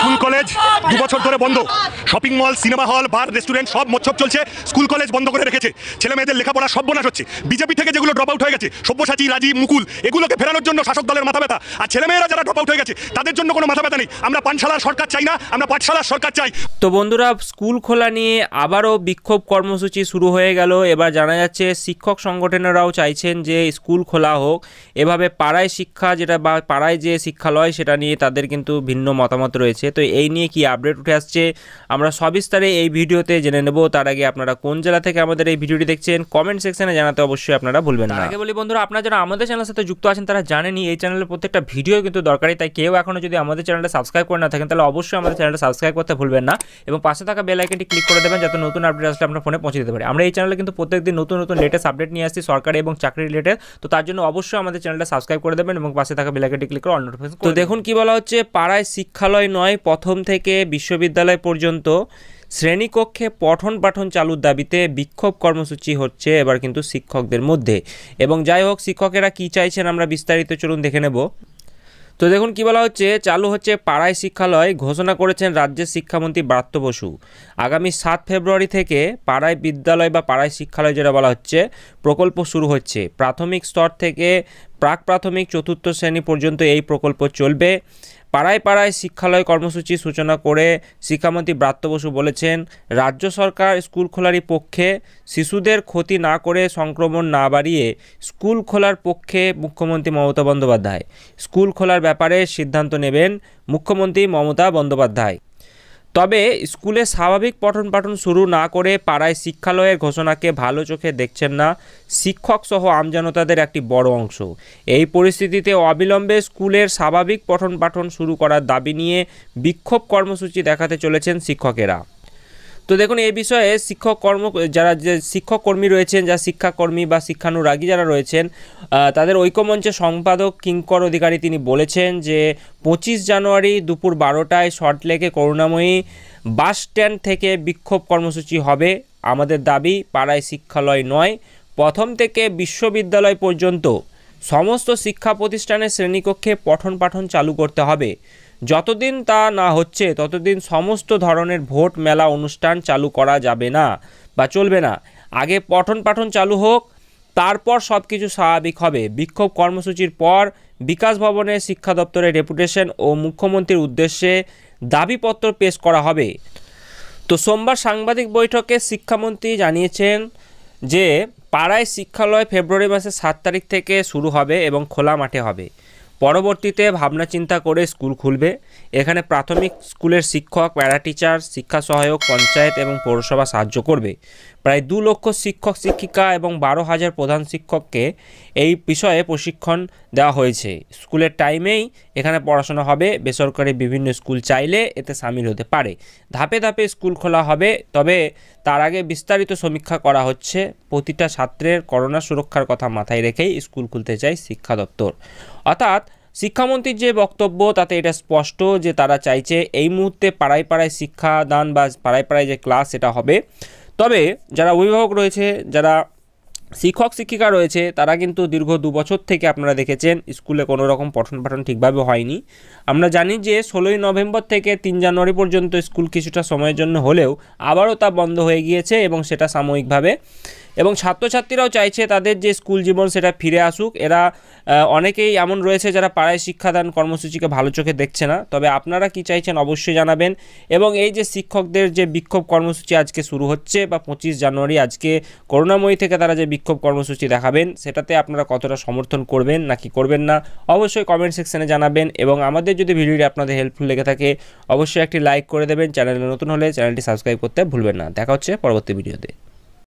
school college দু বছর ধরে বন্ধ শপিং মল সিনেমা হল বার রেস্টুরেন্ট সব মচ্ছব চলছে স্কুল কলেজ বন্ধ করে রেখেছে ছেলে মেয়েদের লেখাপড়া সর্বনাশ হচ্ছে বিজেপি থেকে যেগুলো ড্রপ আউট হয়ে গেছে সব্যসাচী রাজীব মুকুল এগুলোকে ফেরানোর জন্য শাসক দলের মাথা ব্যথা আর ছেলেমেয়েরা যারা ড্রপ আউট হয়ে গেছে তাদের জন্য কোনো মাথা ব্যথা নেই আমরা পানশালার সরকার চাই না আমরা পাঠশালার সরকার চাই তো বন্ধুরা স্কুল খোলা নিয়ে আবারও বিক্ষোভ কর্মসূচি শুরু হয়ে গেল এবার জানা যাচ্ছে শিক্ষক সংগঠনেরাও চাইছেন যে স্কুল খোলা হোক এভাবে পাড়ায় শিক্ষা যেটা বা পাড়ায় যে শিক্ষালয় সেটা নিয়ে তাদের কিন্তু ভিন্ন মতামত রয়েছে আছে তো এই নিয়ে কি আপডেট উঠে আসছে আমরা সবিস্তারে এই ভিডিওতে জেনে নেব তার আগে আপনারা কোন জেলা থেকে আমাদের এই ভিডিওটি দেখছেন কমেন্ট সেকশনে জানাতে অবশ্যই আপনারা ভুলবেন না আগে বলি বন্ধুরা আপনারা যারা আমাদের চ্যানেলের সাথে যুক্ত আছেন তারা জানেনি এই চ্যানেলের প্রত্যেকটা ভিডিও কিন্তু দরকারি তাই কেউ এখনও যদি আমাদের চ্যানেলটা সাবস্ক্রাইব করে না থাকেন তাহলে অবশ্যই আমাদের চ্যানেলটা সাবস্ক্রাইব করতে ভুলবেন না এবং পাশে থাকা বেল আইকনটি ক্লিক করে দেবেন যাতে নতুন আপডেট আসলে আপনার ফোনে পৌঁছে দিতে পারে আমরা এই চ্যানেলে কিন্তু প্রত্যেকদিন নতুন নতুন লেটেস্ট আপডেট নিয়ে আসছি সরকারি এবং চাকরি রিলেটেড তো তার জন্য অবশ্যই আমাদের চ্যানেলটা সাবস্ক্রাইব করে দেবেন এবং পাশে থাকা বেল আইকনটি ক্লিক করে অল নোটিফিকেশন তো দেখুন কি বলা হচ্ছে পাড়ায় শিক্ষালয় নয় নয় প্রথম থেকে বিশ্ববিদ্যালয় পর্যন্ত শ্রেণীকক্ষে পঠন পাঠন চালুর দাবিতে বিক্ষোভ কর্মসূচি হচ্ছে এবার কিন্তু শিক্ষকদের মধ্যে এবং যাই হোক শিক্ষকেরা কি চাইছেন আমরা বিস্তারিত চলুন দেখে নেব তো দেখুন কী বলা হচ্ছে চালু হচ্ছে পাড়ায় শিক্ষালয় ঘোষণা করেছেন রাজ্যের শিক্ষামন্ত্রী ব্রাত্য বসু আগামী সাত ফেব্রুয়ারি থেকে পাড়ায় বিদ্যালয় বা পাড়ায় শিক্ষালয় যেটা বলা হচ্ছে প্রকল্প শুরু হচ্ছে প্রাথমিক স্তর থেকে প্রাক প্রাথমিক চতুর্থ শ্রেণী পর্যন্ত এই প্রকল্প চলবে পাড়ায় পাড়ায় শিক্ষালয় কর্মসূচি সূচনা করে শিক্ষামন্ত্রী ব্রাত্য বসু বলেছেন রাজ্য সরকার স্কুল খোলারই পক্ষে শিশুদের ক্ষতি না করে সংক্রমণ না বাড়িয়ে স্কুল খোলার পক্ষে মুখ্যমন্ত্রী মমতা বন্দ্যোপাধ্যায় স্কুল খোলার ব্যাপারে সিদ্ধান্ত নেবেন মুখ্যমন্ত্রী মমতা বন্দ্যোপাধ্যায় তবে স্কুলে স্বাভাবিক পঠন পাঠন শুরু না করে পাড়ায় শিক্ষালয়ের ঘোষণাকে ভালো চোখে দেখছেন না শিক্ষক সহ আমজনতাদের একটি বড় অংশ এই পরিস্থিতিতে অবিলম্বে স্কুলের স্বাভাবিক পঠন পাঠন শুরু করার দাবি নিয়ে বিক্ষোভ কর্মসূচি দেখাতে চলেছেন শিক্ষকেরা তো দেখুন এই বিষয়ে শিক্ষক কর্ম যারা যে শিক্ষক কর্মী রয়েছেন যা শিক্ষাকর্মী বা শিক্ষানুরাগী যারা রয়েছেন তাদের ঐক্যমঞ্চের সম্পাদক কিঙ্কর অধিকারী তিনি বলেছেন যে পঁচিশ জানুয়ারি দুপুর বারোটায় সল্টলেকে করুণাময়ী বাস স্ট্যান্ড থেকে বিক্ষোভ কর্মসূচি হবে আমাদের দাবি পাড়ায় শিক্ষালয় নয় প্রথম থেকে বিশ্ববিদ্যালয় পর্যন্ত সমস্ত শিক্ষা প্রতিষ্ঠানের শ্রেণীকক্ষে পঠন পাঠন চালু করতে হবে যতদিন তা না হচ্ছে ততদিন সমস্ত ধরনের ভোট মেলা অনুষ্ঠান চালু করা যাবে না বা চলবে না আগে পঠন পাঠন চালু হোক তারপর সব কিছু স্বাভাবিক হবে বিক্ষোভ কর্মসূচির পর বিকাশ ভবনে শিক্ষা দপ্তরের রেপুটেশন ও মুখ্যমন্ত্রীর উদ্দেশ্যে দাবিপত্র পেশ করা হবে তো সোমবার সাংবাদিক বৈঠকে শিক্ষামন্ত্রী জানিয়েছেন যে পাড়ায় শিক্ষালয় ফেব্রুয়ারি মাসের সাত তারিখ থেকে শুরু হবে এবং খোলা মাঠে হবে পরবর্তীতে ভাবনা চিন্তা করে স্কুল খুলবে এখানে প্রাথমিক স্কুলের শিক্ষক প্যারা টিচার শিক্ষা সহায়ক পঞ্চায়েত এবং পৌরসভা সাহায্য করবে প্রায় দু লক্ষ শিক্ষক শিক্ষিকা এবং বারো হাজার প্রধান শিক্ষককে এই বিষয়ে প্রশিক্ষণ দেওয়া হয়েছে স্কুলের টাইমেই এখানে পড়াশোনা হবে বেসরকারি বিভিন্ন স্কুল চাইলে এতে সামিল হতে পারে ধাপে ধাপে স্কুল খোলা হবে তবে তার আগে বিস্তারিত সমীক্ষা করা হচ্ছে প্রতিটা ছাত্রের করোনা সুরক্ষার কথা মাথায় রেখেই স্কুল খুলতে চায় শিক্ষা দপ্তর অর্থাৎ শিক্ষামন্ত্রীর যে বক্তব্য তাতে এটা স্পষ্ট যে তারা চাইছে এই মুহূর্তে পাড়ায় পাড়ায় শিক্ষাদান বা পাড়ায় পাড়ায় যে ক্লাস সেটা হবে তবে যারা অভিভাবক রয়েছে যারা শিক্ষক শিক্ষিকা রয়েছে তারা কিন্তু দীর্ঘ দু বছর থেকে আপনারা দেখেছেন স্কুলে কোনো রকম পঠন পাঠন ঠিকভাবে হয়নি আমরা জানি যে ষোলোই নভেম্বর থেকে তিন জানুয়ারি পর্যন্ত স্কুল কিছুটা সময়ের জন্য হলেও আবারও তা বন্ধ হয়ে গিয়েছে এবং সেটা সাময়িকভাবে এবং ছাত্রছাত্রীরাও চাইছে তাদের যে স্কুল জীবন সেটা ফিরে আসুক এরা অনেকেই এমন রয়েছে যারা পাড়ায় শিক্ষাদান কর্মসূচিকে ভালো চোখে দেখছে না তবে আপনারা কি চাইছেন অবশ্যই জানাবেন এবং এই যে শিক্ষকদের যে বিক্ষোভ কর্মসূচি আজকে শুরু হচ্ছে বা পঁচিশ জানুয়ারি আজকে করোনাময়ী থেকে তারা যে বিক্ষোভ কর্মসূচি দেখাবেন সেটাতে আপনারা কতটা সমর্থন করবেন নাকি করবেন না অবশ্যই কমেন্ট সেকশানে জানাবেন এবং আমাদের যদি ভিডিওটি আপনাদের হেল্পফুল লেগে থাকে অবশ্যই একটি লাইক করে দেবেন চ্যানেলে নতুন হলে চ্যানেলটি সাবস্ক্রাইব করতে ভুলবেন না দেখা হচ্ছে পরবর্তী ভিডিওতে